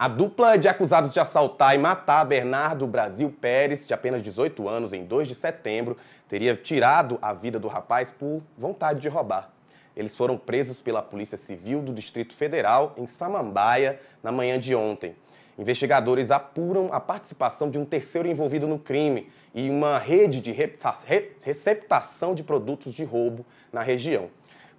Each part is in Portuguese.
A dupla de acusados de assaltar e matar Bernardo Brasil Pérez, de apenas 18 anos, em 2 de setembro, teria tirado a vida do rapaz por vontade de roubar. Eles foram presos pela Polícia Civil do Distrito Federal em Samambaia na manhã de ontem. Investigadores apuram a participação de um terceiro envolvido no crime e uma rede de receptação de produtos de roubo na região.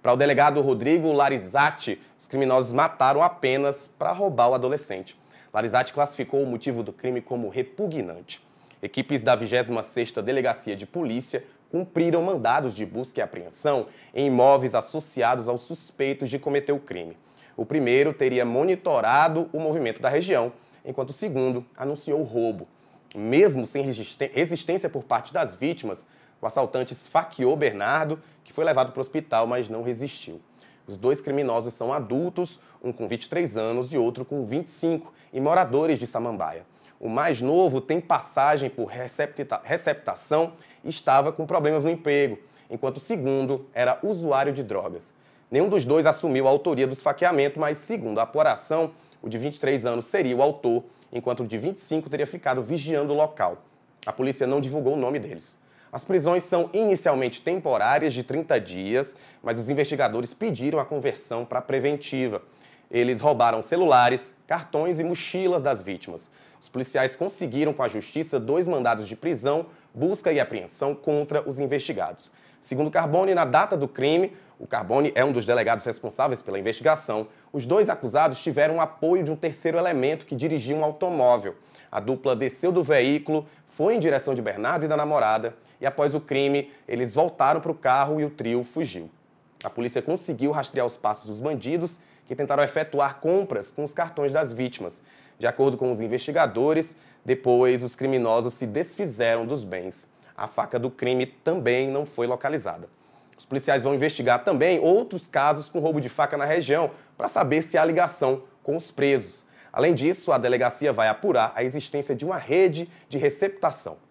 Para o delegado Rodrigo Larizati, os criminosos mataram apenas para roubar o adolescente. Larizati classificou o motivo do crime como repugnante. Equipes da 26ª Delegacia de Polícia cumpriram mandados de busca e apreensão em imóveis associados aos suspeitos de cometer o crime. O primeiro teria monitorado o movimento da região, enquanto o segundo anunciou o roubo. Mesmo sem resistência por parte das vítimas, o assaltante esfaqueou Bernardo, que foi levado para o hospital, mas não resistiu. Os dois criminosos são adultos, um com 23 anos e outro com 25, e moradores de Samambaia. O mais novo tem passagem por recepta receptação e estava com problemas no emprego, enquanto o segundo era usuário de drogas. Nenhum dos dois assumiu a autoria do esfaqueamento, mas, segundo a apuração, o de 23 anos seria o autor, enquanto o de 25 teria ficado vigiando o local. A polícia não divulgou o nome deles. As prisões são inicialmente temporárias de 30 dias, mas os investigadores pediram a conversão para preventiva. Eles roubaram celulares, cartões e mochilas das vítimas. Os policiais conseguiram com a justiça dois mandados de prisão, busca e apreensão contra os investigados. Segundo Carbone, na data do crime, o Carbone é um dos delegados responsáveis pela investigação. Os dois acusados tiveram apoio de um terceiro elemento que dirigia um automóvel. A dupla desceu do veículo, foi em direção de Bernardo e da namorada, e após o crime, eles voltaram para o carro e o trio fugiu. A polícia conseguiu rastrear os passos dos bandidos, que tentaram efetuar compras com os cartões das vítimas. De acordo com os investigadores, depois os criminosos se desfizeram dos bens. A faca do crime também não foi localizada. Os policiais vão investigar também outros casos com roubo de faca na região para saber se há ligação com os presos. Além disso, a delegacia vai apurar a existência de uma rede de receptação.